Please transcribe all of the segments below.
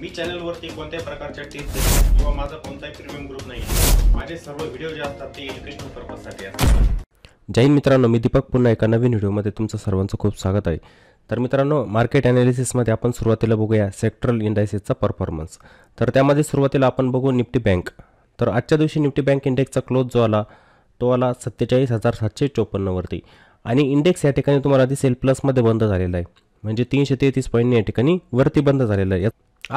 मी चॅनलवरती कोणत्याही प्रकारच्या टिप्स देतो किंवा माझा कोणताही प्रीमियम ग्रुप नाही माझे सर्व व्हिडिओ जे असतात ते एज्युकेशनल साठी असतात जैन मित्रांनो मी दीपक पुन्हा एका नवीन व्हिडिओमध्ये तुमचं सर्वांचं खूप स्वागत आहे तर मित्रांनो मार्केट ॲनालिसिसमध्ये आपण सुरुवातीला बघूया सेक्टरल इंडायसिसचा परफॉर्मन्स तर त्यामध्ये सुरुवातीला आपण बघू निफ्टी बँक तर आजच्या दिवशी निफ्टी बँक इंडेक्सचा क्लोज जो आला तो आला सत्तेचाळीस हजार सातशे चोपन्नवरती आणि इंडेक्स या ठिकाणी तुम्हाला दिसेल प्लसमध्ये बंद झालेला आहे म्हणजे तीनशे तेहतीस पॉईंटने या ठिकाणी वरती बंद झालेला आहे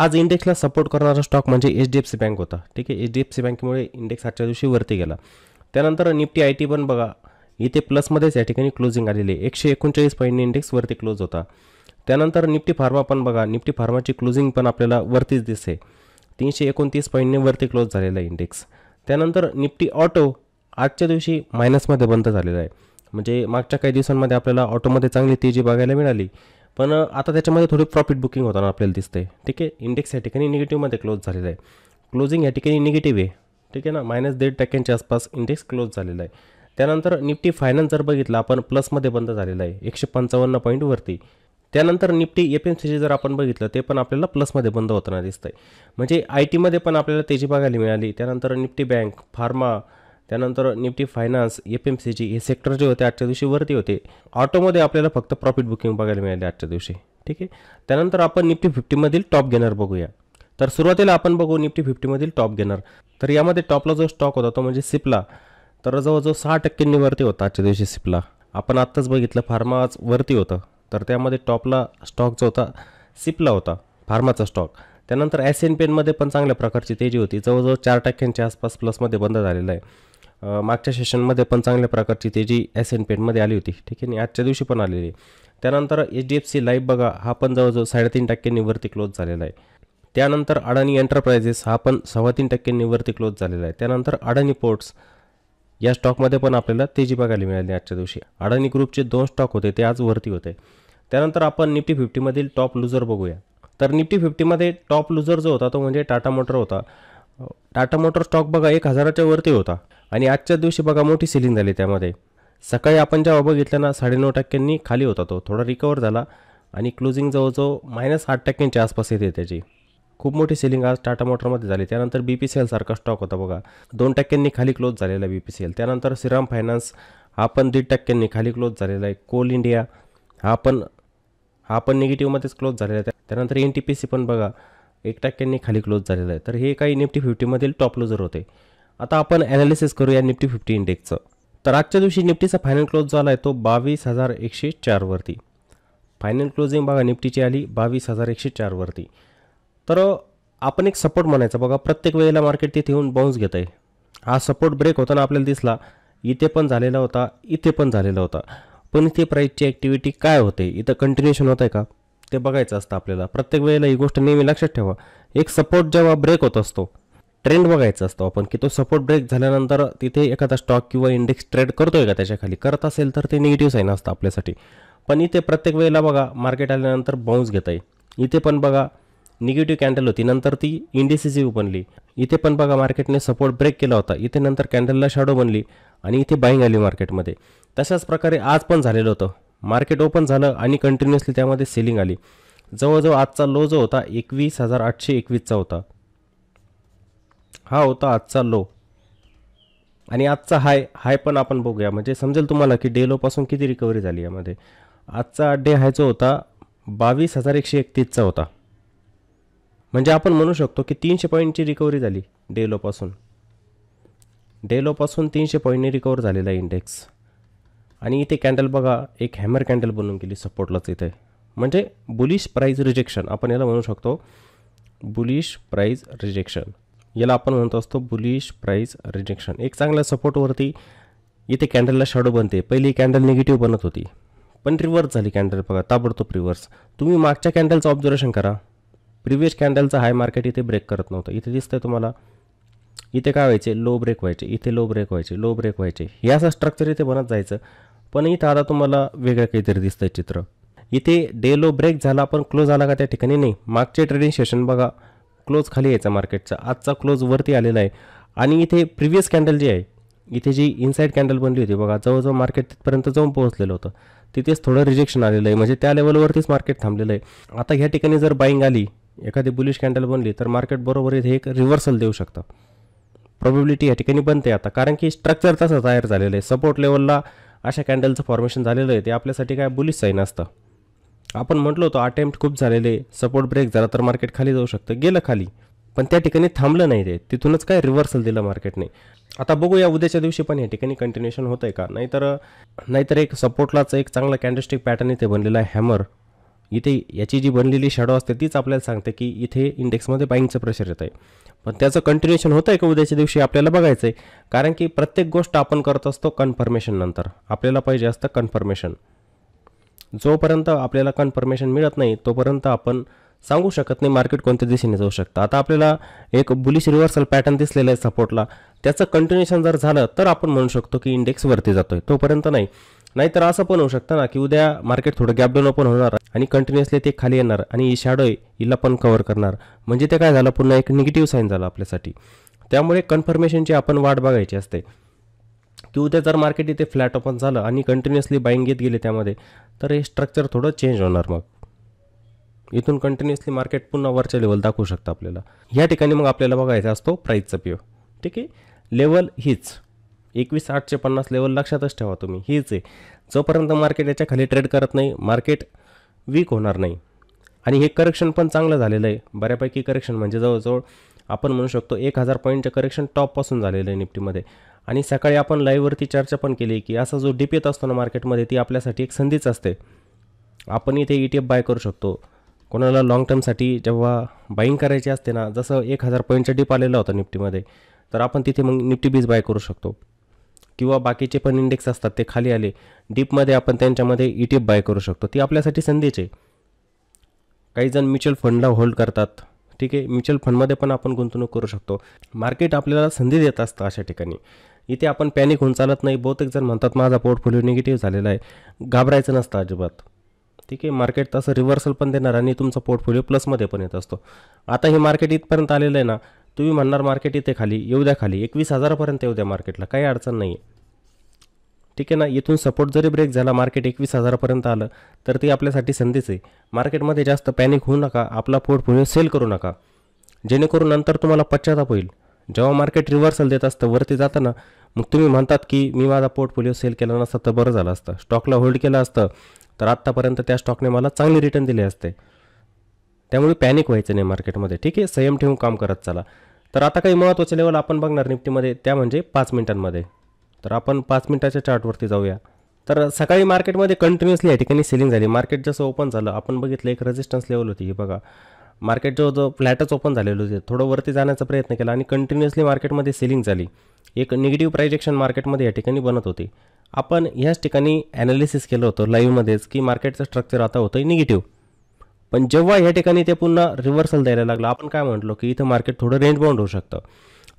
आज इंडेक्सला सपोर्ट करणारा स्टॉक म्हणजे H D F C bank होता ठीक आहे एच डी एफ सी बँकेमुळे इंडेक्स आजच्या दिवशी वरती गेला त्यानंतर निफ्टी आय टी पण बघा इथे प्लसमध्येच या ठिकाणी क्लोजिंग आलेली आहे एकशे एकोणचाळीस पॉईंटने इंडेक्स वरती क्लोज होता त्यानंतर निफ्टी फार्मा पण बघा निफ्टी फार्माची क्लोजिंग पण आपल्याला वरतीच दिसते तीनशे एकोणतीस पॉईंटने वरती क्लोज झालेला आहे इंडेक्स त्यानंतर निफ्टी ऑटो आजच्या दिवशी मायनसमध्ये बंद झालेला आहे म्हणजे मागच्या काही दिवसांमध्ये आपल्याला ऑटोमध्ये चांगली तेजी बघायला मिळाली पण आता त्याच्यामध्ये थोडी प्रॉफिट बुकिंग होताना आपल्याला दिसते ठीक आहे इंडेक्स या ठिकाणी निगेटिव्हमध्ये क्लोज झालेला आहे क्लोजिंग या ठिकाणी निगेटिव्ह आहे ठीक आहे ना मायनस दीड टक्क्यांच्या आसपास इंडेक्स क्लोज झालेला आहे त्यानंतर निफ्टी फायनान्स जर बघितला आपण प्लसमध्ये बंद झालेला आहे एकशे पंचावन्न पॉईंटवरती त्यानंतर निफ्टी एफ एम सी जर आपण बघितलं ते पण आपल्याला प्लसमध्ये बंद होताना दिसतं आहे म्हणजे आय टीमध्ये पण आपल्याला तेजी बघायला मिळाली त्यानंतर निफ्टी बँक फार्मा त्यानंतर Nifty finance F M C G हे सेक्टर जे होते आजच्या दिवशी वरती होते ऑटोमध्ये आपल्याला फक्त प्रॉफिट बुकिंग बघायला मिळाले आजच्या दिवशी ठीक आहे त्यानंतर आपण निफ्टी फिफ्टीमधील टॉप गेनर बघूया तर सुरुवातीला आपण बघू निफ्टी फिफ्टीमधील टॉप गेनर तर यामध्ये टॉपला जो स्टॉक होता तो म्हणजे सिपला तर जवळजवळ सहा टक्क्यांनी वरती होता आजच्या दिवशी सिपला आपण आत्ताच बघितलं फार्माच वरती होतं तर त्यामध्ये टॉपला स्टॉक जो होता सिपला होता फार्माचा स्टॉक त्यानंतर एस एन पेनमध्ये पण चांगल्या प्रकारची तेजी होती जवळजवळ चार टक्क्यांच्या आसपास प्लसमध्ये बंद झालेलं आहे मागच्या सेशनमध्ये पण चांगल्या प्रकारची तेजी एस एन पेडमध्ये आली होती ठीक आहे आणि आजच्या दिवशी पण आलेली त्यानंतर H D F C life बघा हा पण जवळजवळ साडेतीन टक्क्यांनी वरती क्लोज झालेला आहे त्यानंतर अडाणी एंटरप्राइजेस हा पण सव्वा तीन टक्क्यांनी वरती क्लोज झालेला आहे त्यानंतर अडाणी पोर्ट्स या स्टॉकमध्ये पण आपल्याला तेजी बघायला मिळाली आजच्या दिवशी अडाणी ग्रुपचे दोन स्टॉक होते ते आज वरती होते त्यानंतर आपण निफ्टी फिफ्टीमधील टॉप लुझर बघूया तर निफ्टी फिफ्टीमध्ये टॉप लुझर जो होता तो म्हणजे टाटा मोटर होता टाटा मोटर स्टॉक बघा एक हजाराच्या वरती होता आणि आजच्या दिवशी बघा मोठी सिलिंग झाली त्यामध्ये सकाळी आपण जेव्हा बघितलं ना साडेनऊ टक्क्यांनी खाली होता तो थोडा रिकवर झाला आणि क्लोजिंग जवळजवळ मायनस आठ टक्क्यांच्या आसपास येते त्याची खूप मोठी सेलिंग आज टाटा मोटरमध्ये झाली त्यानंतर बी पी सी एलसारखा स्टॉक होता बघा दोन टक्क्यांनी खाली क्लोज झालेला बी पी सी एल त्यानंतर श्रीराम फायनान्स हा पण दीड टक्क्यांनी खाली क्लोज झालेला आहे कोल इंडिया हा पण हा पण निगेटिव्हमध्येच क्लोज झालेला आहे त्यानंतर एन टी पी सी पण बघा एक टक्क्यांनी खाली क्लोज झालेलं आहे तर हे काही निफ्टी फिफ्टीमधील टॉप क्लोजर होते आता आपण ॲनालिसिस करूया निफ्टी फिफ्टी इंडेक्सचं तर आजच्या दिवशी निफ्टीचा फायनल क्लोज झाला आहे तो बावीस हजार एकशे चारवरती फायनल क्लोजिंग बघा निफ्टीची आली बावीस हजार एकशे चारवरती तर आपण एक सपोर्ट म्हणायचा बघा प्रत्येक वेळेला मार्केट तिथे येऊन बाउन्स घेत आहे हा सपोर्ट ब्रेक होताना आपल्याला दिसला इथे पण झालेला होता इथे पण झालेला होता पण इथे प्राईजची ॲक्टिव्हिटी काय होते इथं कंटिन्युएशन होत आहे का ते बघायचं असतं आपल्याला प्रत्येक वेळेला ही गोष्ट नेहमी लक्षात ठेवा एक सपोर्ट जेव्हा ब्रेक होत असतो ट्रेंड बघायचा असतो आपण की तो सपोर्ट ब्रेक झाल्यानंतर तिथे एखादा स्टॉक किंवा इंडेक्स ट्रेड करतोय का त्याच्याखाली करत असेल तर ते निगेटिव्ह साईन असतं आपल्यासाठी पण इथे प्रत्येक वेळेला बघा मार्केट आल्यानंतर बाउन्स घेता येईल इथे पण बघा निगेटिव्ह कॅन्डल होती नंतर ती इंडिसिसिव्ह बनली इथे पण बघा मार्केटने सपोर्ट ब्रेक केला होता इथे नंतर कॅन्डलला शॅडो बनली आणि इथे बाईंग आली मार्केटमध्ये तशाच प्रकारे आज पण झालेलं होतं मार्केट ओपन झालं आणि कंटिन्युअसली त्यामध्ये सेलिंग आली जवळजवळ आजचा लो जो होता एकवीस हजार आठशे एकवीसचा होता हा होता आजचा लो आणि आजचा हाय हाय पण आपण बघूया म्हणजे समजेल तुम्हाला की डे लोपासून किती रिकव्हरी झाली यामध्ये आजचा डे हाय जो होता बावीस हजार एकशे एकतीसचा होता म्हणजे आपण म्हणू शकतो की तीनशे पॉईंटची रिकव्हरी झाली डे लोपासून डे लोपासून तीनशे पॉईंटने रिकवर झालेला इंडेक्स आणि इथे कॅन्डल बघा एक हॅमर कॅन्डल बनवून गेली सपोर्टलाच इथे म्हणजे बुलिश प्राईज रिजेक्शन आपण याला म्हणू शकतो बुलिश प्राईज रिजेक्शन याला आपण म्हणतो असतो बुलिश प्राईज रिजेक्शन एक चांगल्या सपोर्टवरती इथे कॅन्डलला शॅडो बनते पहिली कॅन्डल निगेटिव्ह बनत होती पण रिव्हर्स झाली कॅन्डल बघा ताबडतोब रिव्हर्स तुम्ही मागच्या कॅन्डलचं ऑब्झर्वेशन करा प्रिव्हियस कॅन्डलचा हाय मार्केट इथे ब्रेक करत नव्हतं इथे दिसतंय तुम्हाला इथे काय व्हायचे लो ब्रेक व्हायचे इथे लो ब्रेक व्हायचे लो ब्रेक व्हायचे हे असं स्ट्रक्चर इथे बनत जायचं पण इथं आता तुम्हाला वेगळं काहीतरी दिसतं आहे चित्र इथे डे लो ब्रेक झाला पण क्लोज आला का त्या ठिकाणी नाही मागचे ट्रेडिंग सेशन बघा क्लोज खाली यायचा मार्केटचा आजचा क्लोज वरती आलेला आहे आणि इथे प्रिव्हियस कॅन्डल जी आहे इथे जी इनसाईड कॅन्डल बनली होती बघा जवळजवळ मार्केट तिथपर्यंत जाऊन पोहोचलेलं होतं तिथेच थोडं रिजेक्शन आलेलं आहे म्हणजे त्या लेवलवरतीच मार्केट थांबलेलं आहे आता ह्या ठिकाणी जर बाईंग आली एखादी बुलिश कॅन्डल बनली तर मार्केट बरोबर इथे एक रिव्हर्सल देऊ शकतं प्रॉबेबिलिटी या ठिकाणी बनते आता कारण की स्ट्रक्चर तसं तयार झालेलं आहे सपोर्ट लेवलला अशा कॅन्डलचं फॉर्मेशन झालेलं आहे ते आपल्यासाठी काय बुलिश साईन असतं आपण म्हटलो होतो अटेम्प्ट खूप झालेले सपोर्ट ब्रेक झाला तर मार्केट खाली जाऊ शकतं गेलं खाली पण त्या ठिकाणी थांबलं नाही ते तिथूनच काय रिव्हर्सल दिलं मार्केटने आता बघूया उद्याच्या दिवशी पण या ठिकाणी कंटिन्युएशन होतं आहे का नाहीतर नाहीतर एक सपोर्टलाच एक चांगला कॅन्डलस्टिक पॅटर्न इथे बनलेला आहे हॅमर इथे याची जी बनलेली शॅडो असते तीच आपल्याला सांगते की इथे इंडेक्समध्ये बाईंगचं प्रेशर येत आहे पण त्याचं कंटिन्युएशन होतं आहे का उद्याच्या दिवशी आपल्याला बघायचं आहे कारण की प्रत्येक गोष्ट आपण करत असतो कन्फर्मेशन नंतर आपल्याला पाहिजे असतं कन्फर्मेशन जोपर्यंत आपल्याला कन्फर्मेशन मिळत नाही तोपर्यंत आपण सांगू शकत नाही मार्केट कोणत्या दिशेने जाऊ शकतं आता आपल्याला एक बुलिश रिव्हर्सल पॅटर्न दिसलेला आहे सपोर्टला त्याचं कंटिन्युएशन जर झालं तर आपण म्हणू शकतो की इंडेक्स वरती जातोय तोपर्यंत नाही नाहीतर असं पण होऊ शकतं ना की उद्या मार्केट थोडं गॅपडाऊन ओपन होणार आणि कंटिन्युअसली ते खाली येणार आणि ही शॅडो हिला पण कवर करणार म्हणजे ते काय झालं पुन्हा एक निगेटिव्ह साईन झालं आपल्यासाठी त्यामुळे कन्फर्मेशनची आपण वाट बघायची असते की उद्या जर मार्केट इथे फ्लॅट ओपन झालं आणि कंटिन्युअसली बाईंग घेत गेले त्यामध्ये तर हे स्ट्रक्चर थोडं चेंज होणार मग इथून कंटिन्युअसली मार्केट पुन्हा वरच्या लेवल दाखवू शकतं आपल्याला या ठिकाणी मग आपल्याला बघायचा असतो प्राईजचा पिओ ठीक आहे लेवल हीच एकवीस आठशे पन्नास लेवल लक्षातच ठेवा तुम्ही हीच आहे जोपर्यंत मार्केट याच्या खाली ट्रेड करत नाही मार्केट वीक होणार नाही आणि हे करेक्शन पण चांगलं झालेलं आहे बऱ्यापैकी करेक्शन म्हणजे जवळजवळ आपण म्हणू शकतो एक हजार पॉईंटचं करेक्शन टॉपपासून झालेलं आहे निफ्टीमध्ये आणि सकाळी आपण लाईव्हवरती चर्चा पण केली की असा जो डीप येत असतो ना मार्केटमध्ये ती आपल्यासाठी एक संधीच असते आपण इथे ई टी एफ बाय करू शकतो कोणाला लाँग टर्मसाठी जेव्हा बाईंग करायची असते ना जसं एक हजार पॉईंटचा डीप आलेला होता निफ्टीमध्ये तर आपण तिथे मग निफ्टी बीज बाय करू शकतो किंवा बाकीचे पण इंडेक्स असतात ते खाली आले डीपमध्ये आपण त्यांच्यामध्ये ई टी एफ बाय करू शकतो ती आपल्यासाठी संधीचे काही जण म्युच्युअल फंडला होल्ड करतात ठीक आहे म्युच्युअल फंडमध्ये पण आपण गुंतवणूक करू शकतो मार्केट आपल्याला संधी देत असतं अशा ठिकाणी इथे आपण पॅनिक होऊन चालत नाही बहुतेक जण म्हणतात माझा पोर्टफोलिओ निगेटिव्ह झालेला आहे घाबरायचं नसतं अजिबात ठीक आहे मार्केट तसं रिव्हर्सल पण देणार आणि तुमचा पोर्टफोलिओ प्लसमध्ये पण येत असतो आता हे मार्केट इथपर्यंत आलेलं आहे ना तुम्ही म्हणणार मार्केट इथे खाली येऊ द्या खाली एकवीस हजारापर्यंत येऊ द्या मार्केटला काही अडचण नाही आहे ठीक आहे ना इथून सपोर्ट जरी ब्रेक झाला मार्केट एकवीस हजारापर्यंत आलं तर ते आपल्यासाठी संधीच आहे मार्केटमध्ये जास्त पॅनिक होऊ नका आपला पोर्टफोलिओ सेल करू नका जेणेकरून नंतर तुम्हाला पश्चाताप होईल जेव्हा मार्केट रिव्हर्सल देत असतं वरती जाताना मग तुम्ही म्हणतात की मी माझा पोर्टफोलिओ सेल केला नसता तर बरं झालं असतं स्टॉकला होल्ड केलं असतं तर आत्तापर्यंत त्या स्टॉकने मला चांगली रिटर्न दिले असते त्यामुळे पॅनिक व्हायचं नाही मार्केटमध्ये ठीक आहे संयम ठेवून काम करत चला तर आता काही महत्त्वाचे लेवल आपण बघणार निफ्टीमध्ये त्या म्हणजे पाच मिनिटांमध्ये तर आपण पाच मिनिटाच्या चार्टवरती जाऊया तर सकाळी मार्केटमध्ये कंटिन्युअसली या ठिकाणी सेलिंग झाली मार्केट जसं ओपन झालं आपण बघितलं एक रेजिस्टन्स लेवल होती ही बघा मार्केट जो जो फ्लॅटच ओपन झालेलं होते थोडं वरती जाण्याचा प्रयत्न केला आणि कंटिन्युअसली मार्केटमध्ये सेलिंग झाली एक निगेटिव्ह प्रायजेक्शन मार्केटमध्ये या ठिकाणी बनत होती आपण ह्याच ठिकाणी ॲनालिसिस केलं होतं लाईव्हमध्येच की मार्केटचं स्ट्रक्चर आता होतं निगेटिव्ह पण जेव्हा या ठिकाणी ते पुन्हा रिव्हर्सल द्यायला लागलं आपण काय म्हटलो की इथं मार्केट थोडं रेंज बाउंड होऊ शकतं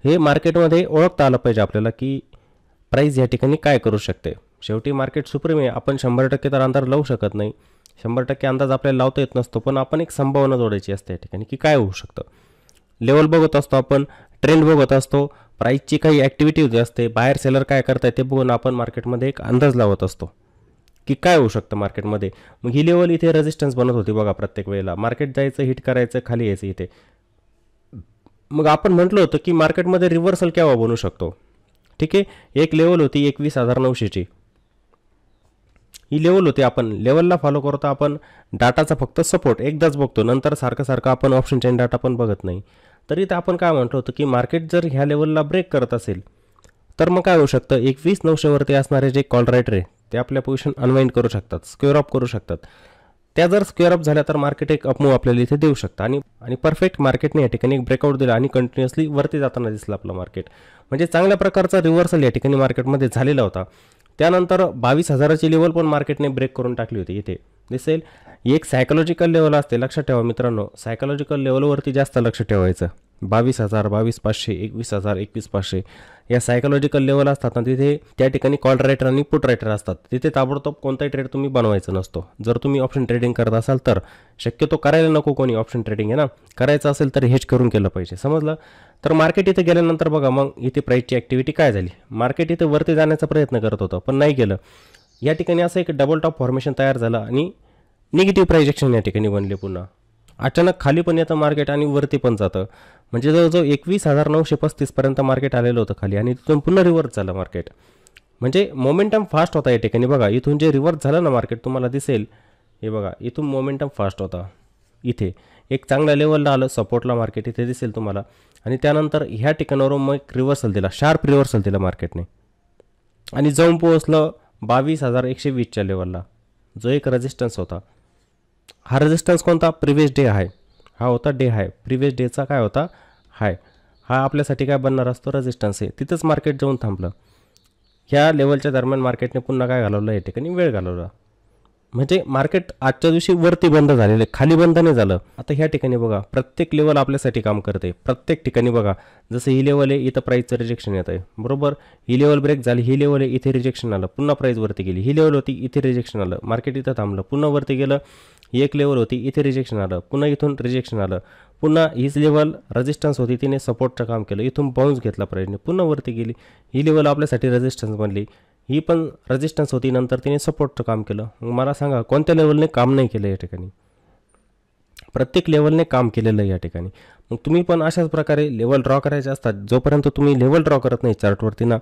हे मार्केटमध्ये ओळखता आलं पाहिजे आपल्याला की प्राईज या ठिकाणी काय करू शकते शेवटी मार्केट सुप्रीम आहे आपण शंभर टक्के तर अंदाज लावू शकत नाही शंभर टक्के अंदाज आपल्याला लावता येत नसतो पण आपण एक संभावना जोडायची असते या ठिकाणी की काय होऊ शकतं लेवल बघत असतो आपण ट्रेंड बघत असतो प्राईजची काही ॲक्टिव्हिटी होती असते बाहेर सेलर काय करताय ते बघून आपण मार्केटमध्ये एक अंदाज लावत असतो की काय होऊ शकतं मार्केटमध्ये मग ही लेवल इथे रेजिस्टन्स बनत होती बघा प्रत्येक वेळेला मार्केट जायचं हिट करायचं खाली यायचं इथे मग आपण म्हटलं होतं की मार्केटमध्ये रिव्हर्सल केव्हा बनू शकतो ठीक आहे एक लेवल होती एकवीस हजार नऊशेची ही लेवल होती आपण लेवलला फॉलो करतो आपण डाटाचा फक्त सपोर्ट एकदाच बघतो नंतर सारखं सारखं आपण ऑप्शन चेन डाटा पण बघत नाही तरी तर आपण काय म्हटलं होतं की मार्केट जर ह्या लेवलला ब्रेक करत असेल तर मग काय होऊ शकतं एकवीस नऊशेवरती असणारे जे कॉल रायटर आहे ते आपल्या पोझिशन अनवाईंड करू शकतात स्क्वेअर ऑफ करू शकतात त्या जर स्क्वेअर अप झाल्या तर मार्केट एक अपमूव आपल्याला इथे देऊ शकतं आणि आणि परफेक्ट मार्केटने या ठिकाणी एक ब्रेकआउट दिला आणि कंटिन्युअसली वरती जाताना दिसलं आपलं मार्केट म्हणजे चांगल्या प्रकारचा रिव्हर्सल या ठिकाणी मार्केटमध्ये झालेला होता त्यानंतर बावीस हजाराची लेवल पण मार्केटने ब्रेक करून टाकली होती इथे दिसेल एक सायकोलॉजिकल लेवल असते लक्षात ठेवा मित्रांनो सायकोलॉजिकल लेवलवरती जास्त लक्ष ठेवायचं बावीस हजार बावीस पाचशे एकवीस हजार एकवीस पाचशे या सायकोलॉजिकल लेवल असतात ना तिथे त्या ठिकाणी कॉल रायटर आणि पुट रायटर असतात तिथे ताबडतोब कोणताही ट्रेड तुम्ही बनवायचं नसतो जर तुम्ही ऑप्शन ट्रेडिंग करत असाल तर शक्यतो करायला नको कोणी ऑप्शन ट्रेडिंग आहे ना करायचं असेल तर हेच करून केलं पाहिजे समजलं तर मार्केट इथे गेल्यानंतर बघा मग इथे प्राईजची ॲक्टिव्हिटी काय झाली मार्केट इथे वरती जाण्याचा प्रयत्न करत होतं पण नाही गेलं या ठिकाणी असं एक डबल टॉप फॉर्मेशन तयार झालं आणि निगेटिव्ह प्रायजेक्शन या ठिकाणी बनले पुन्हा अचानक खाली पण येतं मार्केट आणि वरती पण जातं म्हणजे जवळजवळ एकवीस हजार नऊशे पस्तीसपर्यंत मार्केट आलेलं होतं खाली आणि तिथून पुन्हा रिव्हर्स झालं मार्केट म्हणजे मोमेंटम फास्ट होता या ठिकाणी बघा इथून जे रिव्हर्स झालं ना मार्केट तुम्हाला दिसेल हे बघा इथून मोमेंटम फास्ट होता इथे एक चांगल्या लेवलला आलं सपोर्टला मार्केट इथे दिसेल तुम्हाला आणि त्यानंतर ह्या ठिकाणावरून मग एक रिव्हर्सल दिला शार्प रिव्हर्सल दिला मार्केटने आणि जाऊन पोहोचलं बावीस हजार एकशे वीसच्या लेवलला जो एक रेजिस्टन्स होता हा रेजिस्टन्स कोणता प्रीवियस डे आहे हा होता डे हाय प्रिव्हियस डेचा काय होता हाय हा आपल्यासाठी काय बनणार असतो रेजिस्टन्स आहे तिथंच मार्केट जाऊन थांबलं ह्या लेवलच्या दरम्यान मार्केटने पुन्हा काय घालवलं या ठिकाणी वेळ घालवला म्हणजे मार्केट आजच्या दिवशी वरती बंद झालेलं आहे खाली बंद नाही झालं आता ह्या ठिकाणी बघा प्रत्येक लेवल आपल्यासाठी काम करते प्रत्येक ठिकाणी बघा जसं ही लेवल आहे इथं प्राईजचं रिजेक्शन येत आहे बरोबर ही लेवल ब्रेक झाली ही लेवल आहे इथे रिजेक्शन आलं पुन्हा प्राईज वरती गेली ही लेवल होती इथे रिजेक्शन आलं मार्केट इथं थांबलं पुन्हा वरती गेलं ही एक लेवल होती इथे रिजेक्शन आलं पुन्हा इथून रिजेक्शन आलं पुन्हा हीच लेवल रजिस्टन्स होती तिने सपोर्टचं काम केलं इथून बाउन्स घेतला प्राईजने पुन्हा वरती गेली ही लेवल आपल्यासाठी रजिस्टन्स बनली ही पण रेजिस्टन्स होती नंतर तिने सपोर्टचं काम केलं मग मला सांगा कोणत्या लेवलने काम नाही केलं या ठिकाणी प्रत्येक लेवलने काम केलेलं आहे या ठिकाणी मग तुम्ही पण अशाच प्रकारे लेवल ड्रॉ करायचे असतात जोपर्यंत तुम्ही लेवल ड्रॉ करत नाही चार्टवरती ना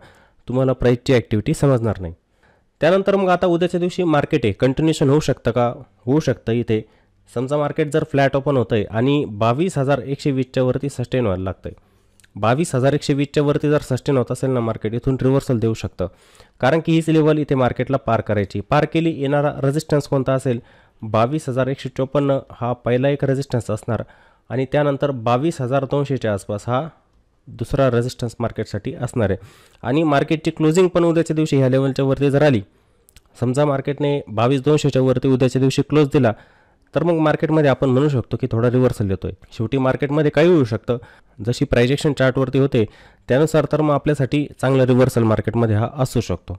तुम्हाला प्राईजची ॲक्टिव्हिटी समजणार नाही त्यानंतर मग आता उद्याच्या दिवशी मार्केट आहे कंटिन्युएशन होऊ शकतं का होऊ शकतं इथे समजा मार्केट जर फ्लॅट ओपन होतं आहे आणि बावीस हजार एकशे वीसच्यावरती सस्टेन व्हायला लागतं आहे बावीस हजार एकशे वीसच्या वरती जर सस्टेन होत असेल ना मार्केट इथून रिव्हर्सल देऊ शकतं कारण की हीच लेवल इथे मार्केटला पार करायची पार केली येणारा रेजिस्टन्स कोणता असेल बावीस हजार एकशे चोपन्न हा पहिला एक रेजिस्टन्स असणार आणि त्यानंतर बावीस हजार दोनशेच्या आसपास हा दुसरा रेजिस्टन्स मार्केटसाठी असणार आहे आणि मार्केटची क्लोजिंग पण उद्याच्या दिवशी ह्या लेवलच्या वरती जर आली समजा मार्केटने बावीस दोनशेच्या वरती उद्याच्या दिवशी क्लोज दिला तर मग मार्केटमध्ये आपण म्हणू शकतो की थोडा रिव्हर्सल येतोय शेवटी मार्केटमध्ये काही होऊ शकतं जशी प्रायजेक्शन चार्टवरती होते त्यानुसार तर मग आपल्यासाठी चांगला रिव्हर्सल मार्केटमध्ये हा असू शकतो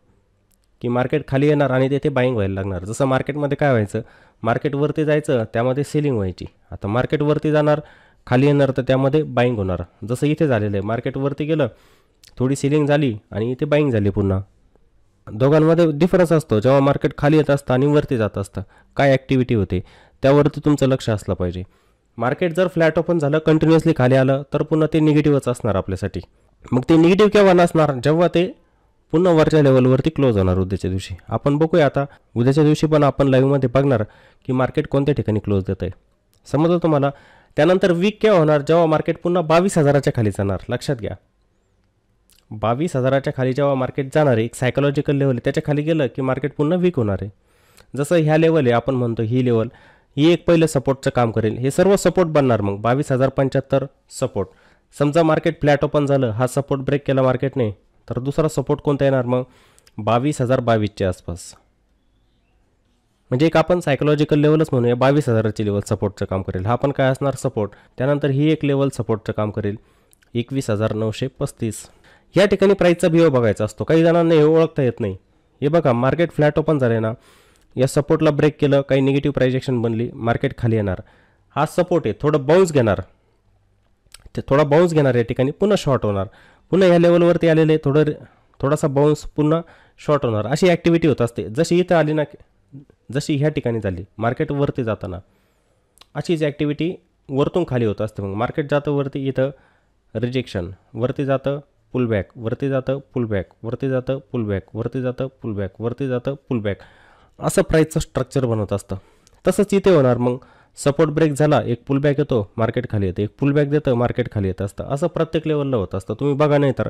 की मार्केट खाली येणार आणि तेथे बाईंग व्हायला लागणार जसं मार्केटमध्ये काय व्हायचं मार्केटवरती जायचं त्यामध्ये सेलिंग व्हायची आता मार्केटवरती जाणार खाली येणार तर त्यामध्ये बाईंग होणार जसं इथे झालेलं आहे मार्केटवरती गेलं थोडी सेलिंग झाली आणि इथे बाईंग झाली पुन्हा दोघांमध्ये डिफरन्स असतो जेव्हा मार्केट खाली येत असतं आणि वरती जात असतं काय ॲक्टिव्हिटी होते त्यावरती तुमचं लक्ष असलं पाहिजे मार्केट जर फ्लॅट ओपन झालं कंटिन्युअसली खाली आलं तर पुन्हा ते निगेटिव्हच असणार आपल्यासाठी मग ते निगेटिव्ह केव्हा नसणार जेव्हा ते पुन्हा वरच्या लेवलवरती क्लोज होणार उद्याच्या दिवशी आपण बघूया आता उद्याच्या दिवशी पण आपण लाईव्हमध्ये बघणार की मार्केट कोणत्या ठिकाणी क्लोज देत आहे समजलं तुम्हाला त्यानंतर वीक केव्हा होणार जेव्हा मार्केट पुन्हा बावीस हजाराच्या खाली जाणार लक्षात घ्या बावीस हजाराच्या खाली जेव्हा मार्केट जाणार आहे एक सायकोलॉजिकल लेवल आहे त्याच्या खाली गेलं की मार्केट पुन्हा वीक होणार आहे जसं ह्या लेवल आहे आपण म्हणतो ही लेवल ही एक पहिलं सपोर्टचं काम करेल हे सर्व सपोर्ट बनणार मग बावीस हजार पंच्याहत्तर सपोर्ट समजा मार्केट फ्लॅट ओपन झालं हा सपोर्ट ब्रेक केला मार्केटने तर दुसरा सपोर्ट कोणता येणार मग बावीस हजार बावीसच्या आसपास म्हणजे एक आपण सायकोलॉजिकल लेवलच म्हणूया बावीस हजाराची लेवल सपोर्टचं काम करेल हा पण काय असणार सपोर्ट त्यानंतर ही एक लेवल सपोर्टचं काम करेल एकवीस हजार नऊशे पस्तीस या ठिकाणी प्राईसचा भिओ बघायचा असतो काही जणांना हे ओळखता येत नाही हे बघा मार्केट फ्लॅट ओपन झाले ना या सपोर्टला ब्रेक केलं काही निगेटिव्ह प्रायजेक्शन बनली मार्केट खाली येणार हा सपोर्ट आहे थोडं बाउन्स घेणार ते थोडा बाउन्स घेणार या ठिकाणी पुन्हा शॉर्ट होणार पुन्हा या लेवलवरती आलेले थोडं थोडासा बाउन्स पुन्हा शॉर्ट होणार अशी ॲक्टिव्हिटी होत असते जशी इथं आली ना जशी ह्या ठिकाणी झाली मार्केट वरती जाताना अशीच ॲक्टिव्हिटी वरतून खाली होत असते मग मार्केट जातं वरती इथं रिजेक्शन वरती जातं पुलबॅक वरती जातं पुलबॅक वरती जातं पुलबॅक वरती जातं पुलबॅक वरती जातं पुलबॅक असं प्राईजचं स्ट्रक्चर बनवत असतं तसंच इथे होणार मग सपोर्ट ब्रेक झाला एक पुलबॅक येतो मार्केट खाली येतं एक पुलबॅक देतं मार्केट खाली येत असतं असं प्रत्येक लेवलला होत असतं तुम्ही बघा नाही तर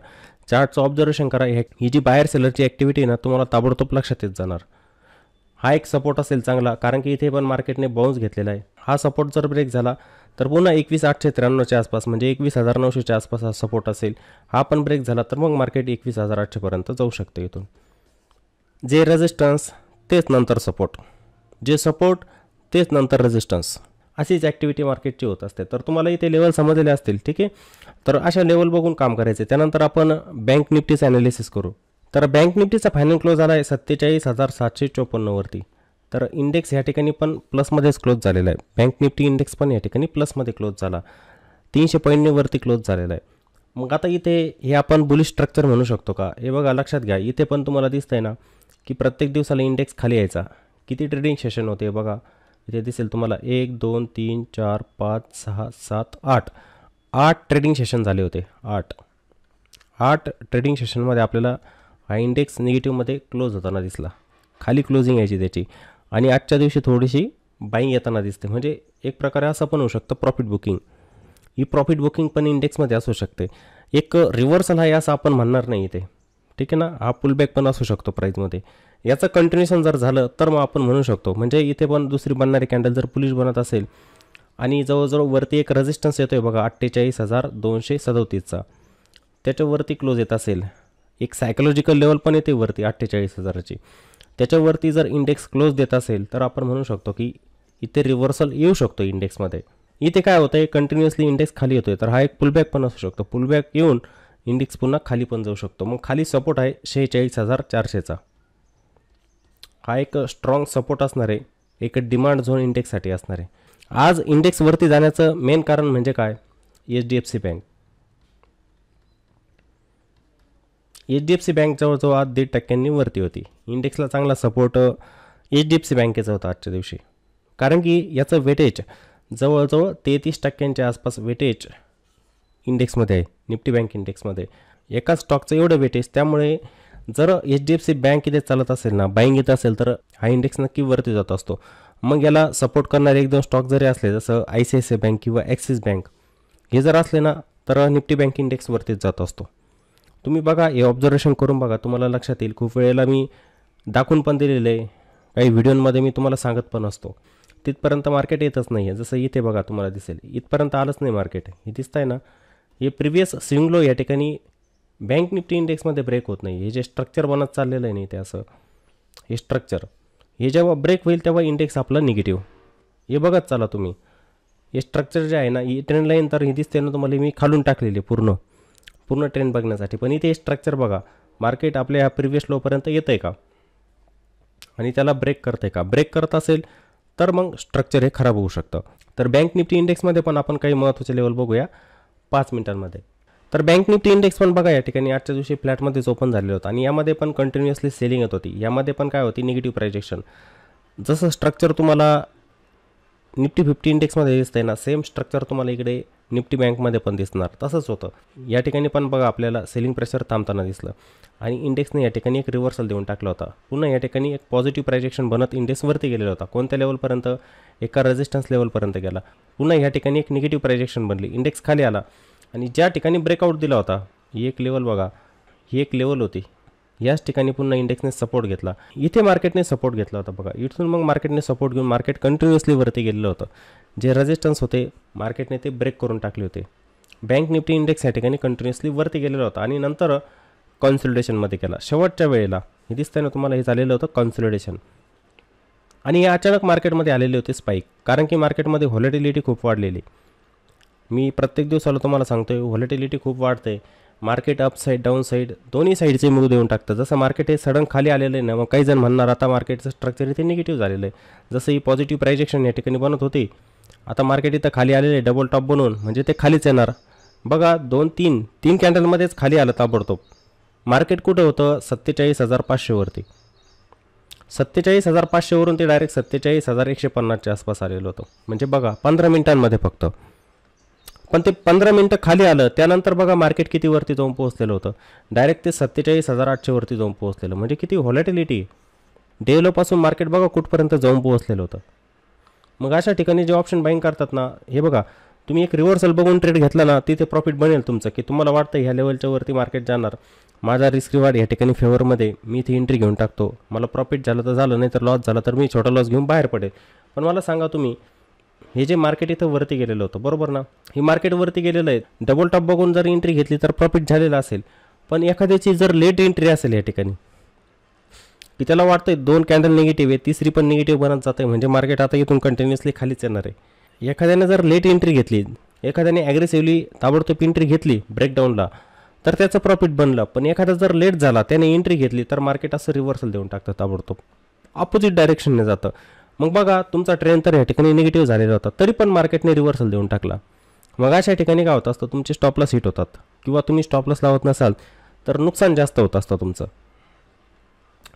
चार्टचं ऑब्झर्वेशन करा ही जी बाहेर सेलरची ॲक्टिव्हिटी ना तुम्हाला ताबडतोब लक्षात येत जाणार हा एक सपोर्ट असेल चांगला कारण की इथे पण मार्केटने बाउन्स घेतलेला आहे हा सपोर्ट जर ब्रेक झाला तर पुन्हा एकवीस आठशे त्र्याण्णवच्या आसपास म्हणजे एकवीस हजार नऊशेच्या आसपास हा सपोर्ट असेल हा पण ब्रेक झाला तर मग मार्केट एकवीस हजार आठशेपर्यंत जाऊ शकते इथून जे रेजिस्टन्स तेच नंतर सपोर्ट जे सपोर्ट तेच नंतर रेजिस्टन्स अशीच ॲक्टिव्हिटी मार्केटची होत असते तर तुम्हाला इथे लेवल समजलेले असतील ठीक आहे तर अशा लेवल बघून काम करायचे त्यानंतर आपण बँक निफ्टीचं ॲनालिसिस करू तर बँक निफ्टीचा फायनल क्लोज झाला आहे सत्तेचाळीस हजार सातशे चोपन्नवरती तर इंडेक्स या ठिकाणी पण प्लसमध्येच क्लोज झालेला आहे बँक निफ्टी इंडेक्स पण या ठिकाणी प्लसमध्ये क्लोज झाला तीनशे पॉईंटवरती क्लोज झालेला आहे मग आता इथे हे आपण बुलिश स्ट्रक्चर म्हणू शकतो का हे बघा लक्षात घ्या इथे पण तुम्हाला दिसतंय ना की प्रत्येक दिवसाला इंडेक्स खाली यायचा किती ट्रेडिंग सेशन होते बघा इथे दिसेल तुम्हाला एक दोन तीन चार पाच सहा सात आठ आठ ट्रेडिंग सेशन झाले होते आठ आठ ट्रेडिंग सेशनमध्ये आपल्याला हा इंडेक्स निगेटिव्हमध्ये क्लोज होताना दिसला खाली क्लोजिंग यायची त्याची आणि आजच्या दिवशी थोडीशी बाईंग येताना दिसते म्हणजे एक प्रकारे असं पण होऊ शकतं प्रॉफिट बुकिंग ही प्रॉफिट बुकिंग पण इंडेक्समध्ये असू शकते एक रिव्हर्सल आहे असं आपण म्हणणार नाही इथे ठीक आहे ना हा पुलबॅक पण असू शकतो प्राईजमध्ये याचं कंटिन्युएशन जर झालं तर मग आपण म्हणू शकतो म्हणजे इथे पण दुसरी बनणारी कॅन्डल जर पुलिश बनत असेल आणि जवळजवळ वरती एक रेजिस्टन्स येतो आहे बघा अठ्ठेचाळीस हजार दोनशे सदोतीसचा त्याच्यावरती क्लोज येत असेल एक सायकोलॉजिकल लेवल पण येते वरती अठ्ठेचाळीस हजाराची त्याच्यावरती जर इंडेक्स क्लोज देत असेल तर आपण म्हणू शकतो की इथे रिव्हर्सल येऊ शकतो इंडेक्समध्ये इथे काय होतं आहे कंटिन्युअसली इंडेक्स खाली येतो आहे तर हा एक पुलबॅक पण असू शकतो पुलबॅक येऊन इंडेक्स पुन्हा खाली पण जाऊ शकतो मग खाली सपोर्ट आहे शेहेचाळीस हजार चारशेचा हा एक स्ट्रॉंग सपोर्ट असणार आहे एक डिमांड झोन इंडेक्ससाठी असणार आहे आज इंडेक्सवरती जाण्याचं मेन कारण म्हणजे काय H D F C bank H D F C bank जवळजवळ आज दीड टक्क्यांनी वरती होती इंडेक्सला चांगला support H D F C बँकेचा होता आजच्या दिवशी कारण की याचं वेटेज जवळजवळ तेहतीस टक्क्यांच्या आसपास वेटेज इंडेक्समध्ये आहे निफ्टी बँक इंडेक्समध्ये एका स्टॉकचं एवढं वेटेज त्यामुळे जर H D F C bank इथे चालत असेल ना बाईंग येत असेल तर हा इंडेक्स नक्की वरती जात असतो मग याला सपोर्ट करणारे एक दोन स्टॉक जरी असले जसं I C I C bank किंवा ॲक्सिस बँक हे जर असले ना तर निफ्टी बँक इंडेक्स वरतीच जात असतो तुम्ही बघा हे ऑब्झर्वेशन करून बघा तुम्हाला लक्षात येईल खूप वेळेला मी दाखवून पण दिलेलं आहे काही व्हिडिओमध्ये मी तुम्हाला सांगत पण असतो तिथपर्यंत मार्केट येतच नाही आहे जसं इथे बघा तुम्हाला दिसेल इथपर्यंत आलंच नाही मार्केट हे दिसतंय ना हे प्रिव्हियस स्विंग लो या ठिकाणी बँक निफ्टी इंडेक्समध्ये ब्रेक होत नाही हे जे स्ट्रक्चर बनत चाललेलं आहे नाही ते असं हे स्ट्रक्चर हे जेव्हा ब्रेक होईल तेव्हा इंडेक्स आपला निगेटिव्ह हे बघत चाला तुम्ही हे स्ट्रक्चर जे आहे ना ही ट्रेन लाईन तर ही दिसते ना तुम्हाला मी खालून टाकलेली पूर्ण पूर्ण ट्रेन बघण्यासाठी पण इथे स्ट्रक्चर बघा मार्केट आपल्या ह्या प्रिव्हियस लोपर्यंत येतं आहे का आणि त्याला ब्रेक करत आहे का ब्रेक करत असेल तर मग स्ट्रक्चर हे खराब होऊ शकतं तर बँक निफ्टी इंडेक्समध्ये पण आपण काही महत्त्वाचे लेवल बघूया पाच मिनिटांमध्ये तर बँक निफ्टी इंडेक्स पण बघा या ठिकाणी आजच्या दिवशी फ्लॅटमध्येच ओपन झालेलं होतं आणि यामध्ये पण कंटिन्युअसली सेलिंग येत होती यामध्ये पण काय होती निगेटिव्ह प्रायजेक्शन जसं स्ट्रक्चर तुम्हाला निफ्टी फिफ्टी इंडेक्समध्ये दिसतंय ना सेम स्ट्रक्चर तुम्हाला इकडे निफ्टी बँकमध्ये पण दिसणार तसंच होतं या ठिकाणी पण बघा आपल्याला सेलिंग प्रेशर थांबताना दिसलं आणि इंडेक्सने या ठिकाणी एक रिव्हर्सल देऊन टाकला होता पुन्हा या ठिकाणी एक पॉझिटिव्ह प्रायजेक्शन बनत इंडेक्सवरती गेलेला होता कोणत्या लेवलपर्यंत एका रेजिस्टन्स लेवलपर्यंत गेला पुन्हा या ठिकाणी एक निगेटिव्ह प्रायजेक्शन बनली इंडेक्स खाली आला आणि ज्या ठिकाणी ब्रेकआउट दिला होता ही एक लेवल बघा ही एक लेवल होती याच ठिकाणी पुन्हा इंडेक्सने सपोर्ट घेतला इथे मार्केटने सपोर्ट घेतला होता बघा इथून मग मार्केटने सपोर्ट घेऊन मार्केट कंटिन्युअसली वरती गेलेलं होतं जे रेजिस्टन्स होते मार्केटने ते ब्रेक करून टाकले होते बँक निफ्टी इंडेक्स या ठिकाणी कंटिन्युअसली वरती गेलेला होता आणि नंतर कॉन्सल्टेशनमध्ये केला शेवटच्या वेळेला हे ना तुम्हाला हे झालेलं होतं कॉन्सल्टेशन आणि हे अचानक मार्केटमध्ये आलेले होते स्पाईक कारण की मार्केटमध्ये व्हॉलेटिलिटी खूप वाढलेली मी प्रत्येक दिवसाला तुम्हाला सांगतो आहे व्हॉलेटिलिटी खूप वाढते market up side down side दोन्ही साईडचे मूव देऊन टाकतं जसं मार्केट हे सडन खाली आलेलं आहे ना मग काही जण म्हणणार आता मार्केटचं स्ट्रक्चर इथे निगेटिव्ह झालेलं आहे जसं ही पॉझिटिव्ह प्रायजेक्शन या ठिकाणी बनत होती आता मार्केट इथं खाली आलेलं आहे डबल टॉप बनवून म्हणजे ते खालीच येणार बघा दोन तीन तीन कॅन्डलमध्येच खाली आलं ताबडतोब मार्केट कुठं होतं सत्तेचाळीस हजार पाचशेवरती सत्तेचाळीस हजार पाचशेवरून ते डायरेक्ट सत्तेचाळीस हजार एकशे पन्नासच्या आसपास आलेलं होतं म्हणजे बघा पंधरा मिनिटांमध्ये फक्त पण ते पंधरा मिनटं खाली आलं त्यानंतर बघा मार्केट किती वरती जाऊन पोहोचलेलं होतं डायरेक्ट ते सत्तेचाळीस हजार वरती जाऊन पोहोचलेलं म्हणजे किती व्हॉलेटिलिटी डेलोपासून मार्केट बघा कुठपर्यंत जाऊन पोहोचलेलं होतं मग अशा ठिकाणी जे ऑप्शन बाईंग करतात ना हे बघा तुम्ही एक रिव्हर्सल बघून ट्रेड घेतला ना तिथे प्रॉफिट बनेल तुमचं की तुम्हाला वाटतं ह्या लेवलच्या वरती मार्केट जाणार माझा रिस्क रिवार्ड या ठिकाणी फेवरमध्ये मी इथे एंट्री घेऊन टाकतो मला प्रॉफिट झालं तर झालं नाही तर लॉस झाला तर मी छोटा लॉस घेऊन बाहेर पडेल पण मला सांगा तुम्ही हे जे मार्केट इथं वरती गेलेलं होतं बरोबर ना हे मार्केट वरती गेलेलं आहे डबल टॉप बघून जर एंट्री घेतली तर प्रॉफिट झालेला असेल पण एखाद्याची जर लेट एंट्री असेल या ठिकाणी की त्याला वाटतंय दोन कॅन्डल निगेटिव्ह आहे तिसरी पण निगेटिव्ह बनत जाते म्हणजे मार्केट आता इथून कंटिन्युअसली खालीच येणार आहे एखाद्याने जर लेट एंट्री घेतली एखाद्याने ॲग्रेसिव्हली ताबडतोब एंट्री घेतली ब्रेकडाऊनला तर त्याचं प्रॉफिट बनलं पण एखादा जर लेट झाला त्याने एंट्री घेतली तर मार्केट असं रिव्हर्सल देऊन टाकतं ताबडतोब ऑपोजिट डायरेक्शनने जातं मग बघा तुमचा ट्रेंड तर या ठिकाणी निगेटिव्ह झालेला होता तरी पण मार्केटने रिव्हर्सल देऊन टाकला मग अशा ठिकाणी काय होत असतं तुमचे स्टॉपलॉस हिट होतात किंवा तुम्ही स्टॉपलॉस लावत नसाल तर नुकसान जास्त होत असतं तुमचं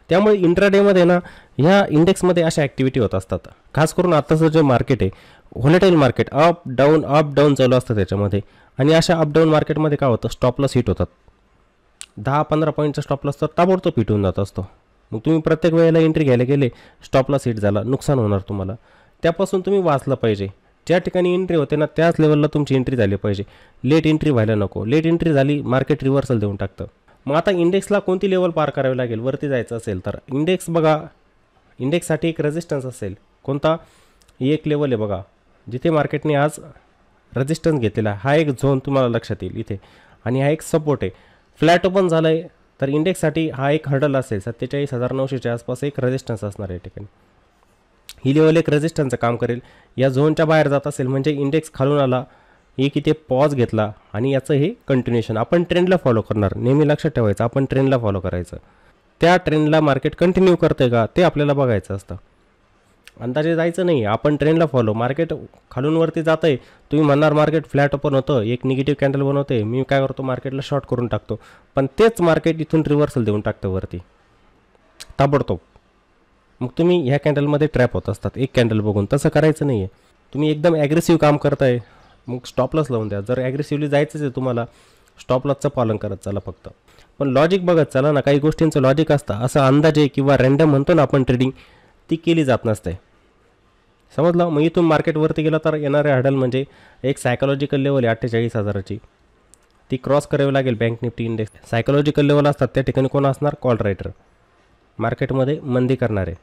त्यामुळे इंट्राडेमध्ये ना ह्या इंडेक्समध्ये अशा ॲक्टिव्हिटी होत असतात खास करून आत्ताचं जे मार्केट आहे volatile market up down up down चालू असतं त्याच्यामध्ये आणि अशा अप डाऊन मार्केटमध्ये काय होतं स्टॉपलॉस हिट होतात दहा पंधरा पॉईंटचा स्टॉपलॉस तर ताबडतोब पिटून जात असतो मग तुम्ही प्रत्येक वेळेला एंट्री घ्यायला गेले स्टॉपला सीट झाला नुकसान होणार तुम्हाला त्यापासून तुम्ही वाचलं पाहिजे ज्या ठिकाणी एंट्री होते ना त्याच लेवलला तुमची एंट्री झाली पाहिजे लेट एंट्री व्हायला नको लेट एंट्री झाली मार्केट रिव्हर्सल देऊन टाकतं मग आता इंडेक्सला कोणती लेवल पार करावी लागेल वरती जायचं असेल तर इंडेक्स बघा इंडेक्ससाठी एक रेजिस्टन्स असेल कोणता एक लेवल आहे बघा जिथे मार्केटने आज रेजिस्टन्स घेतलेला हा एक झोन तुम्हाला लक्षात येईल इथे आणि हा एक सपोर्ट आहे फ्लॅट ओपन झाला आहे तर इंडेक्ससाठी हा एक हर्डल असेल सत्तेचाळीस हजार नऊशेच्या आसपास एक रेजिस्टन्स असणार आहे ठिकाणी ही लेवल एक रेजिस्टन्सचं काम करेल या झोनच्या बाहेर जात असेल म्हणजे इंडेक्स खालून आला एक इथे पॉज घेतला आणि याचं हे कंटिन्युएशन आपण ट्रेंडला फॉलो करणार नेहमी लक्षात ठेवायचं आपण ट्रेंडला फॉलो करायचं त्या ट्रेंडला मार्केट कंटिन्यू करते का ते आपल्याला बघायचं असतं अंदाजे जायचं नाही आपण ट्रेंडला फॉलो मार्केट खालून वरती जात आहे तुम्ही म्हणणार मार्केट फ्लॅट ओपन होतं एक निगेटिव्ह कॅन्डल बनवते मी काय करतो मार्केटला शॉर्ट करून टाकतो पण तेच मार्केट इथून रिव्हर्सल देऊन टाकतं वरती ताबडतोब मग तुम्ही ह्या कॅन्डलमध्ये ट्रॅप होत असतात एक कॅन्डल बघून तसं करायचं नाही आहे तुम्ही एकदम ॲग्रेसिव्ह काम करताय मग स्टॉपलॉस लावून द्या जर ॲग्रेसिव्हली जायचंच आहे तुम्हाला स्टॉपलॉसचं पालन करत चला फक्त पण लॉजिक बघत चला ना काही गोष्टींचं लॉजिक असतं असं अंदाजे किंवा रँडम म्हणतो ना आपण ट्रेडिंग ती केली जात नसते समजलं मग इथून मार्केटवरती गेला तर येणारे हडल म्हणजे एक सायकोलॉजिकल लेवल आहे अठ्ठेचाळीस हजाराची ती क्रॉस करावी लागेल bank Nifty index psychological level असतात त्या ठिकाणी कोण असणार कॉल रायटर मार्केटमध्ये मंदी करणारे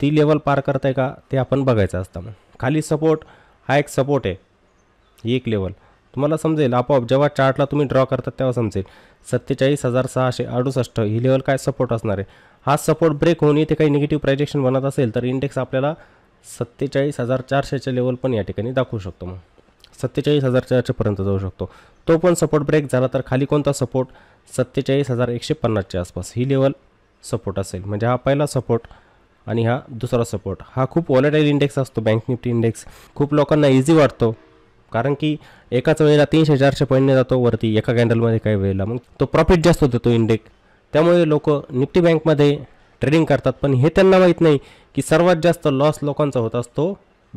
ती लेवल पार करताय का ते आपण बघायचं असतं खाली सपोर्ट हा एक सपोर्ट आहे एक लेवल तुम्हाला समजेल आपोआप जेव्हा चार्टला तुम्ही ड्रॉ करतात तेव्हा समजेल सत्तेचाळीस हजार सहाशे अडुसष्ट ही लेवल काय सपोर्ट असणार आहे हा सपोर्ट ब्रेक होऊन इथे काही निगेटिव्ह प्रायजेक्शन बनत असेल तर इंडेक्स आपल्याला सत्तेचाळीस हजार चारशेच्या लेवल पण या ठिकाणी दाखवू शकतो मग सत्तेचाळीस हजार चारशेपर्यंत जाऊ शकतो तो पण सपोर्ट ब्रेक झाला तर खाली कोणता सपोर्ट सत्तेचाळीस हजार एकशे पन्नासच्या आसपास ही लेवल सपोर्ट असेल म्हणजे हा पहिला सपोर्ट आणि हा दुसरा सपोर्ट हा खूप वॉलेटाईल इंडेक्स असतो बँक निफ्टी इंडेक्स खूप लोकांना इझी वाटतो कारण की एकाच वेळेला तीनशे चारशे पॉईंटने जातो वरती एका कॅन्डलमध्ये काही वेळेला मग तो प्रॉफिट जास्त होतो तो इंडेक्स त्यामुळे लोक निफ्टी बँकमध्ये ट्रेडिंग करतात पण हे त्यांना माहीत नाही की सर्वात जास्त लॉस लोकांचा होत असतो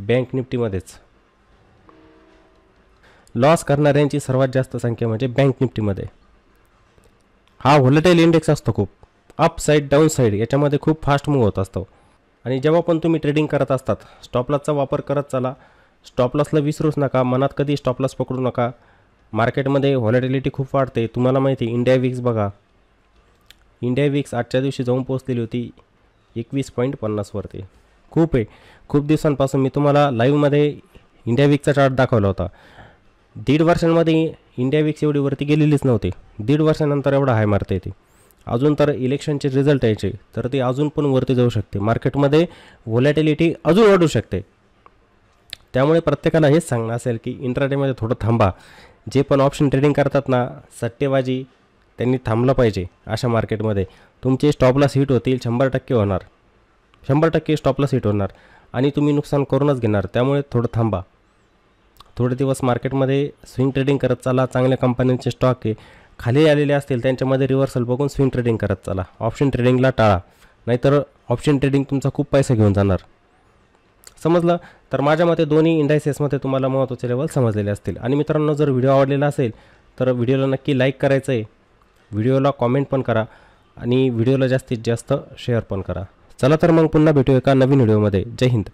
बँक निफ्टीमध्येच लॉस करणाऱ्यांची सर्वात जास्त संख्या म्हणजे बँक निफ्टीमध्ये हा व्हॉलेटाईल इंडेक्स असतो खूप अप साईड डाऊन साईड याच्यामध्ये खूप फास्ट मूव्ह होत असतो आणि जेव्हा पण तुम्ही ट्रेडिंग करत असतात स्टॉपलॉसचा वापर करत चला स्टॉपलॉसला विसरूच नका मनात कधी स्टॉपलॉस पकडू नका मार्केटमध्ये व्हॉलेटिलिटी खूप वाढते तुम्हाला माहिती इंडिया विक्स बघा इंडिया विक्स आजच्या दिवशी जाऊन पोहोचलेली होती एकवीस पॉईंट पन्नासवरती खूप आहे खूप दिवसांपासून मी तुम्हाला लाईव्हमध्ये इंडिया विकचा चार्ट दाखवला होता दीड वर्षांमध्ये इंडिया विक्स एवढी वरती गेलेलीच नव्हती दीड वर्षानंतर एवढा हाय मारता येते अजून तर इलेक्शनचे रिझल्ट यायचे तर ती अजून पण वरती जाऊ शकते मार्केटमध्ये व्हॉलॅटिलिटी अजून वाढू शकते त्यामुळे प्रत्येकाला हेच सांगणं असेल की इंटरनेटमध्ये थोडं थांबा जे पण ऑप्शन ट्रेडिंग करतात ना सट्टेबाजी त्यांनी थांबलं पाहिजे अशा मार्केटमध्ये तुमचे स्टॉपला हिट होतील शंभर टक्के होणार शंभर टक्के स्टॉपला हिट होणार आणि तुम्ही नुकसान करूनच घेणार त्यामुळे थोडं थांबा थोडे दिवस मार्केटमध्ये स्विंग ट्रेडिंग करत चाला चांगल्या कंपन्यांचे स्टॉक हे खाली आलेले असतील त्यांच्यामध्ये रिव्हर्सल बघून स्विंग ट्रेडिंग करत चाला ऑप्शन ट्रेडिंगला टाळा नाहीतर ऑप्शन ट्रेडिंग तुमचा खूप पैसा घेऊन जाणार समजलं तर माझ्या मते दोन्ही इंडायसेसमध्ये तुम्हाला महत्त्वाचे लेवल समजलेले असतील आणि मित्रांनो जर व्हिडिओ आवडलेला असेल तर व्हिडिओला नक्की लाईक करायचं आहे व्हिडिओला कॉमेंट पण करा आणि व्हिडिओला जास्तीत जास्त शेअर पण करा चला तर मग पुन्हा भेटू एका नवीन व्हिडिओमध्ये जय हिंद